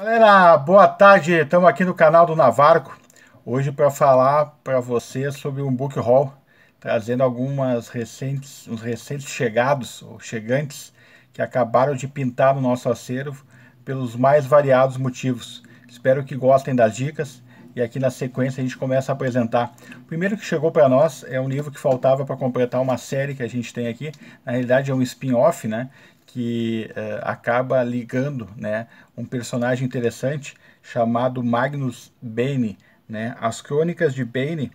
Galera, boa tarde. Estamos aqui no canal do Navarco hoje para falar para você sobre um book haul, trazendo algumas recentes, uns recentes chegados ou chegantes que acabaram de pintar no nosso acervo pelos mais variados motivos. Espero que gostem das dicas e aqui na sequência a gente começa a apresentar. O primeiro que chegou para nós é um livro que faltava para completar uma série que a gente tem aqui. Na realidade é um spin-off, né? que uh, acaba ligando né, um personagem interessante chamado Magnus Bane. Né? As Crônicas de Bane, uh,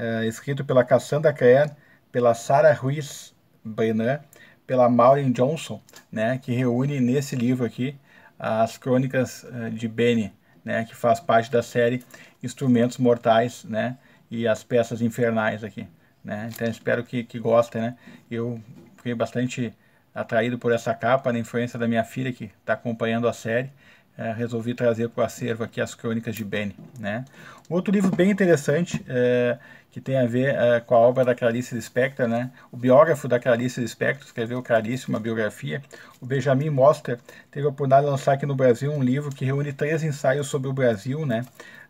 eh, escrito pela Cassandra Clare, pela Sarah Ruiz Brennan, pela Maureen Johnson, né, que reúne nesse livro aqui as Crônicas uh, de Bane, né, que faz parte da série Instrumentos Mortais né, e as Peças Infernais aqui. Né? Então espero que, que gostem. Né? Eu fiquei bastante atraído por essa capa, na influência da minha filha que está acompanhando a série, é, resolvi trazer para o acervo aqui as crônicas de Benny. Né? Outro livro bem interessante, é, que tem a ver é, com a obra da Clarice Lispector, né? o biógrafo da Clarice Lispector, escreveu Clarice, uma biografia, o Benjamin Mostra teve a oportunidade de lançar aqui no Brasil um livro que reúne três ensaios sobre o Brasil, né?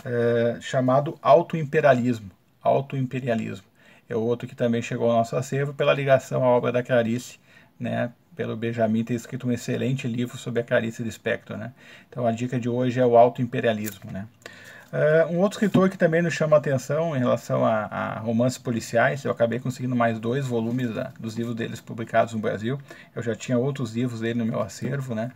É, chamado Autoimperialismo. Autoimperialismo. É outro que também chegou ao nosso acervo pela ligação à obra da Clarice né, pelo Benjamin ter escrito um excelente livro sobre a carícia do espectro, né? Então a dica de hoje é o autoimperialismo, né? Uh, um outro escritor que também nos chama a atenção em relação a, a romances policiais, eu acabei conseguindo mais dois volumes da, dos livros deles publicados no Brasil. Eu já tinha outros livros dele no meu acervo, né?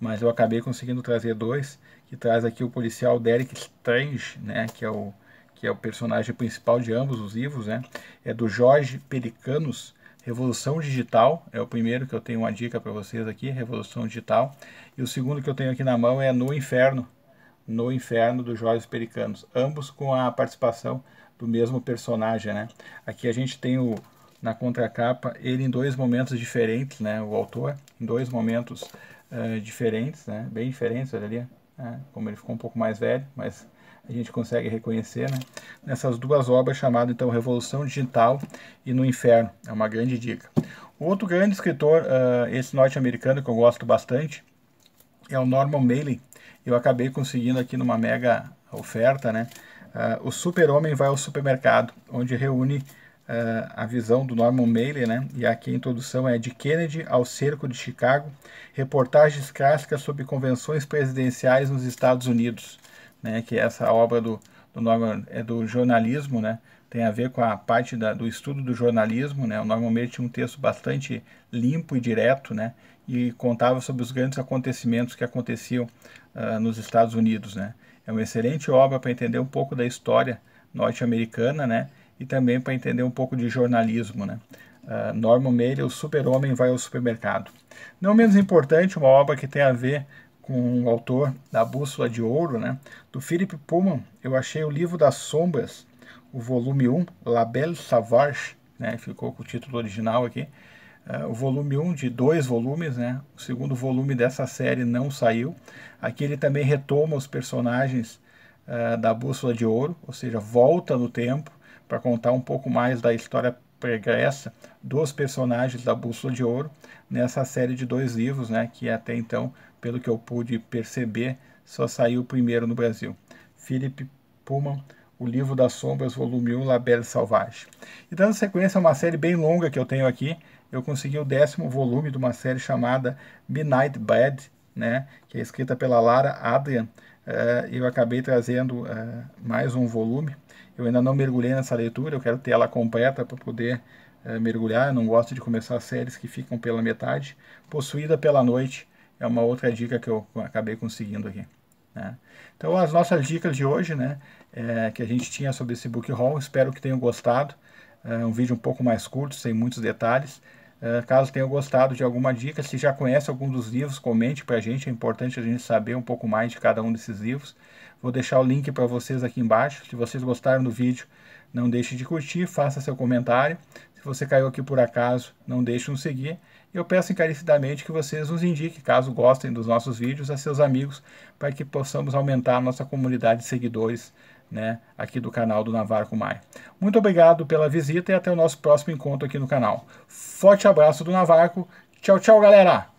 Mas eu acabei conseguindo trazer dois, que traz aqui o policial Derek Strange, né? Que é o que é o personagem principal de ambos os livros, né? É do Jorge Pelicanos, Revolução Digital, é o primeiro que eu tenho uma dica para vocês aqui, Revolução Digital. E o segundo que eu tenho aqui na mão é No Inferno, No Inferno dos Jogos Pericanos, ambos com a participação do mesmo personagem, né? Aqui a gente tem o na contracapa ele em dois momentos diferentes, né? O autor em dois momentos uh, diferentes, né? Bem diferentes, olha ali, né? como ele ficou um pouco mais velho, mas a gente consegue reconhecer, né? Nessas duas obras chamadas, então, Revolução Digital e No Inferno. É uma grande dica. Outro grande escritor, uh, esse norte-americano, que eu gosto bastante, é o Norman Mailing. Eu acabei conseguindo aqui numa mega oferta, né? Uh, o super-homem vai ao supermercado, onde reúne uh, a visão do Norman Mailer, né? E aqui a introdução é de Kennedy ao cerco de Chicago, reportagens clássicas sobre convenções presidenciais nos Estados Unidos né, que essa obra do, do Norman é do jornalismo, né, tem a ver com a parte da, do estudo do jornalismo, né, o Norman Mailer tinha um texto bastante limpo e direto, né, e contava sobre os grandes acontecimentos que aconteciam uh, nos Estados Unidos, né. É uma excelente obra para entender um pouco da história norte-americana, né, e também para entender um pouco de jornalismo, né. Uh, Norman Mailer, o super-homem vai ao supermercado. Não menos importante, uma obra que tem a ver com o autor da Bússola de Ouro, né, do Philip Pullman, eu achei o livro das sombras, o volume 1, La Belle Savage, né, ficou com o título original aqui, uh, o volume 1 de dois volumes, né, o segundo volume dessa série não saiu, aqui ele também retoma os personagens uh, da Bússola de Ouro, ou seja, volta no tempo para contar um pouco mais da história pregressa dos personagens da Bússola de Ouro nessa série de dois livros, né, que até então pelo que eu pude perceber, só saiu primeiro no Brasil. Philip Pullman, O Livro das Sombras, volume 1, La Belle Sauvage. E dando sequência a uma série bem longa que eu tenho aqui, eu consegui o décimo volume de uma série chamada Midnight Bad, né, que é escrita pela Lara Adrian. Uh, eu acabei trazendo uh, mais um volume. Eu ainda não mergulhei nessa leitura, eu quero ter ela completa para poder uh, mergulhar. Eu não gosto de começar séries que ficam pela metade. Possuída pela Noite, é uma outra dica que eu acabei conseguindo aqui. Né? Então, as nossas dicas de hoje, né, é, que a gente tinha sobre esse book haul, espero que tenham gostado. É um vídeo um pouco mais curto, sem muitos detalhes. É, caso tenham gostado de alguma dica, se já conhece algum dos livros, comente para a gente. É importante a gente saber um pouco mais de cada um desses livros. Vou deixar o link para vocês aqui embaixo. Se vocês gostaram do vídeo, não deixe de curtir, faça seu comentário. Se você caiu aqui por acaso, não deixe nos seguir. Eu peço encarecidamente que vocês nos indiquem, caso gostem dos nossos vídeos, a seus amigos, para que possamos aumentar a nossa comunidade de seguidores né, aqui do canal do Navarro Maia. Muito obrigado pela visita e até o nosso próximo encontro aqui no canal. Forte abraço do Navarro. Tchau, tchau, galera!